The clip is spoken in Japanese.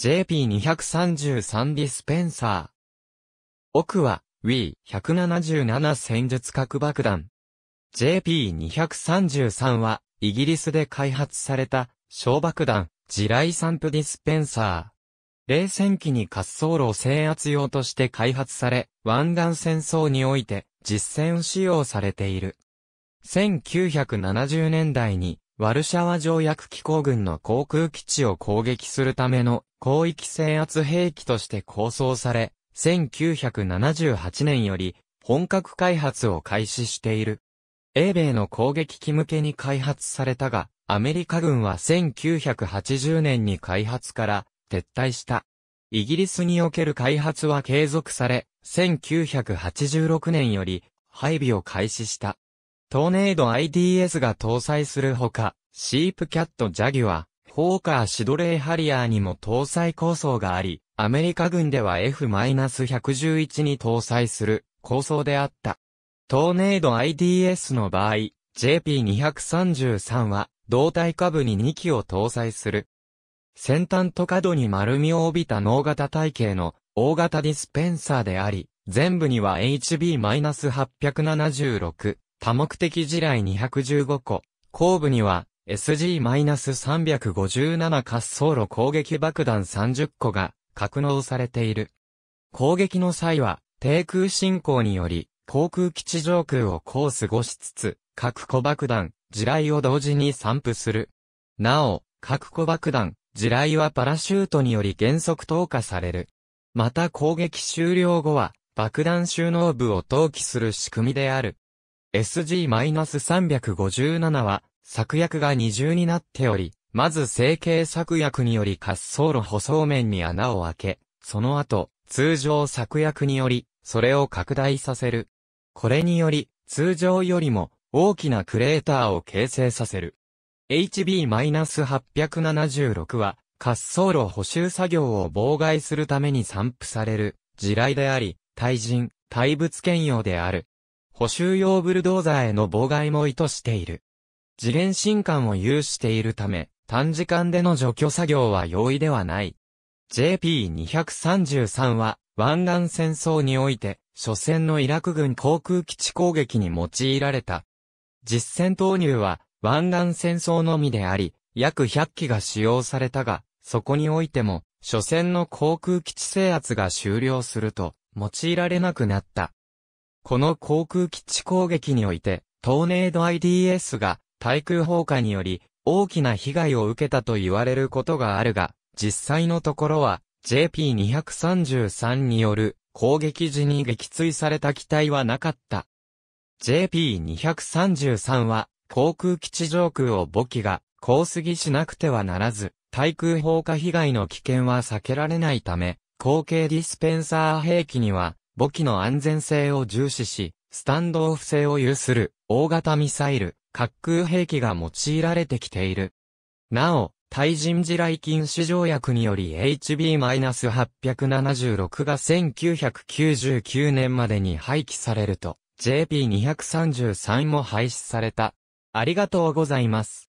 JP233 ディスペンサー。奥は W177 戦術核爆弾。JP233 はイギリスで開発された小爆弾地雷散布ディスペンサー。冷戦期に滑走路を制圧用として開発され、湾岸戦争において実戦使用されている。1970年代にワルシャワ条約機構軍の航空基地を攻撃するための広域制圧兵器として構想され、1978年より本格開発を開始している。英米の攻撃機向けに開発されたが、アメリカ軍は1980年に開発から撤退した。イギリスにおける開発は継続され、1986年より配備を開始した。トーネード IDS が搭載するほか、シープキャットジャギュア、フォーカーシドレイハリアーにも搭載構想があり、アメリカ軍では F-111 に搭載する構想であった。トーネード IDS の場合、JP233 は胴体下部に2機を搭載する。先端と角に丸みを帯びた脳型体系の大型ディスペンサーであり、全部には HB-876 多目的地雷215個、後部には SG-357 滑走路攻撃爆弾30個が格納されている。攻撃の際は、低空進行により、航空基地上空をコースごしつつ、各個爆弾、地雷を同時に散布する。なお、各個爆弾、地雷はパラシュートにより原則投下される。また攻撃終了後は、爆弾収納部を投棄する仕組みである。SG-357 は、策略が二重になっており、まず成形策略により滑走路舗装面に穴を開け、その後、通常策略により、それを拡大させる。これにより、通常よりも大きなクレーターを形成させる。HB-876 は、滑走路補修作業を妨害するために散布される、地雷であり、対人、対物兼用である。補修用ブルドーザーへの妨害も意図している。次元新管を有しているため、短時間での除去作業は容易ではない。JP233 は、湾岸戦争において、初戦のイラク軍航空基地攻撃に用いられた。実戦投入は、湾岸戦争のみであり、約100機が使用されたが、そこにおいても、初戦の航空基地制圧が終了すると、用いられなくなった。この航空基地攻撃において、トーネード IDS が対空砲火により大きな被害を受けたと言われることがあるが、実際のところは JP233 による攻撃時に撃墜された機体はなかった。JP233 は航空基地上空を母機が高すぎしなくてはならず、対空砲火被害の危険は避けられないため、後継ディスペンサー兵器には母機の安全性を重視し、スタンドオフ性を有する大型ミサイル、滑空兵器が用いられてきている。なお、対人地雷禁止条約により HB-876 が1999年までに廃棄されると JP233 も廃止された。ありがとうございます。